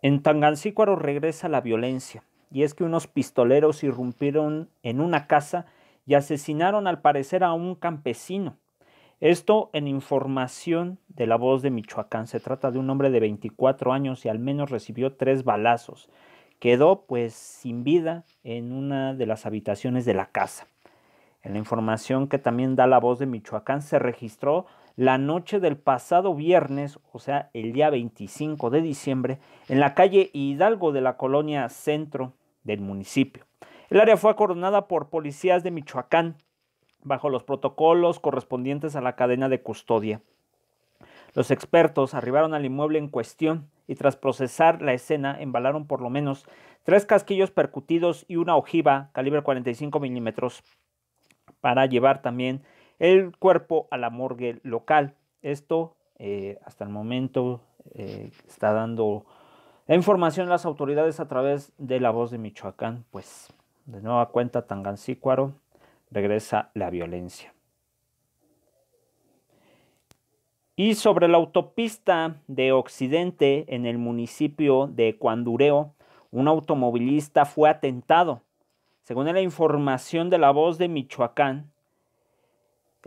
En Tangancícuaro regresa la violencia, y es que unos pistoleros irrumpieron en una casa y asesinaron al parecer a un campesino. Esto en información de la voz de Michoacán. Se trata de un hombre de 24 años y al menos recibió tres balazos. Quedó pues sin vida en una de las habitaciones de la casa. En la información que también da la voz de Michoacán se registró la noche del pasado viernes, o sea, el día 25 de diciembre, en la calle Hidalgo de la colonia centro del municipio. El área fue acordonada por policías de Michoacán, bajo los protocolos correspondientes a la cadena de custodia. Los expertos arribaron al inmueble en cuestión y tras procesar la escena embalaron por lo menos tres casquillos percutidos y una ojiva calibre 45 milímetros para llevar también el cuerpo a la morgue local. Esto eh, hasta el momento eh, está dando la información las autoridades a través de la voz de Michoacán, pues de nueva cuenta Tangancícuaro regresa la violencia. Y sobre la autopista de Occidente en el municipio de Cuandureo, un automovilista fue atentado. Según la información de la voz de Michoacán,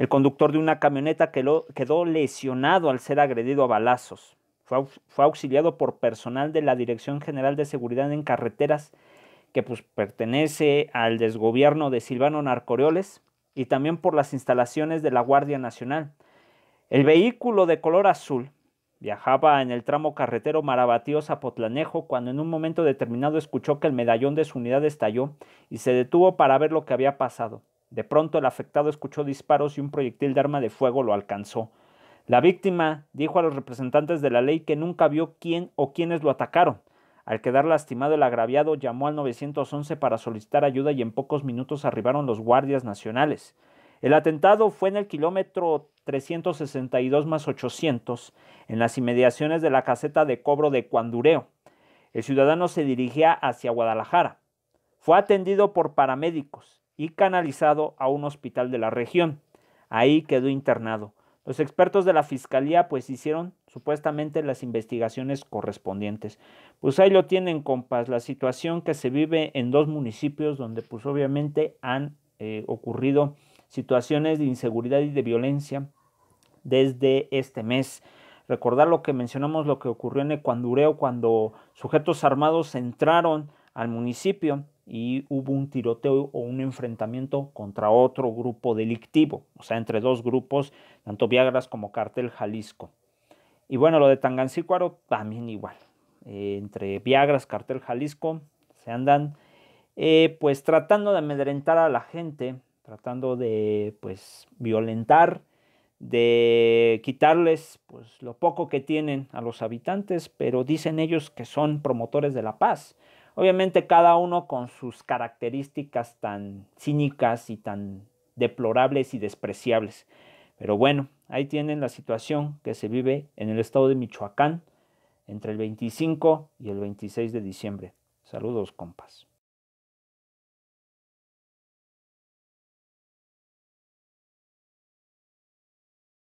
el conductor de una camioneta quedó lesionado al ser agredido a balazos. Fue, auxiliado por personal de la Dirección General de Seguridad en Carreteras, que pues, pertenece al desgobierno de Silvano Narcoreoles y también por las instalaciones de la Guardia Nacional. El vehículo de color azul viajaba en el tramo carretero Marabatío-Zapotlanejo cuando en un momento determinado escuchó que el medallón de su unidad estalló y se detuvo para ver lo que había pasado. De pronto el afectado escuchó disparos y un proyectil de arma de fuego lo alcanzó. La víctima dijo a los representantes de la ley que nunca vio quién o quiénes lo atacaron. Al quedar lastimado el agraviado llamó al 911 para solicitar ayuda y en pocos minutos arribaron los guardias nacionales. El atentado fue en el kilómetro 362 más 800, en las inmediaciones de la caseta de cobro de Cuandureo. El ciudadano se dirigía hacia Guadalajara. Fue atendido por paramédicos y canalizado a un hospital de la región. Ahí quedó internado. Los expertos de la Fiscalía pues hicieron supuestamente las investigaciones correspondientes. Pues ahí lo tienen, compas, la situación que se vive en dos municipios donde pues obviamente han eh, ocurrido situaciones de inseguridad y de violencia desde este mes. Recordar lo que mencionamos, lo que ocurrió en Ecuandureo cuando sujetos armados entraron al municipio y hubo un tiroteo o un enfrentamiento contra otro grupo delictivo, o sea, entre dos grupos, tanto Viagras como Cartel Jalisco. Y bueno, lo de Tangancícuaro también igual. Eh, entre Viagras, Cartel Jalisco, se andan eh, pues tratando de amedrentar a la gente, tratando de pues violentar, de quitarles pues lo poco que tienen a los habitantes, pero dicen ellos que son promotores de la paz. Obviamente cada uno con sus características tan cínicas y tan deplorables y despreciables. Pero bueno, ahí tienen la situación que se vive en el estado de Michoacán entre el 25 y el 26 de diciembre. Saludos, compas.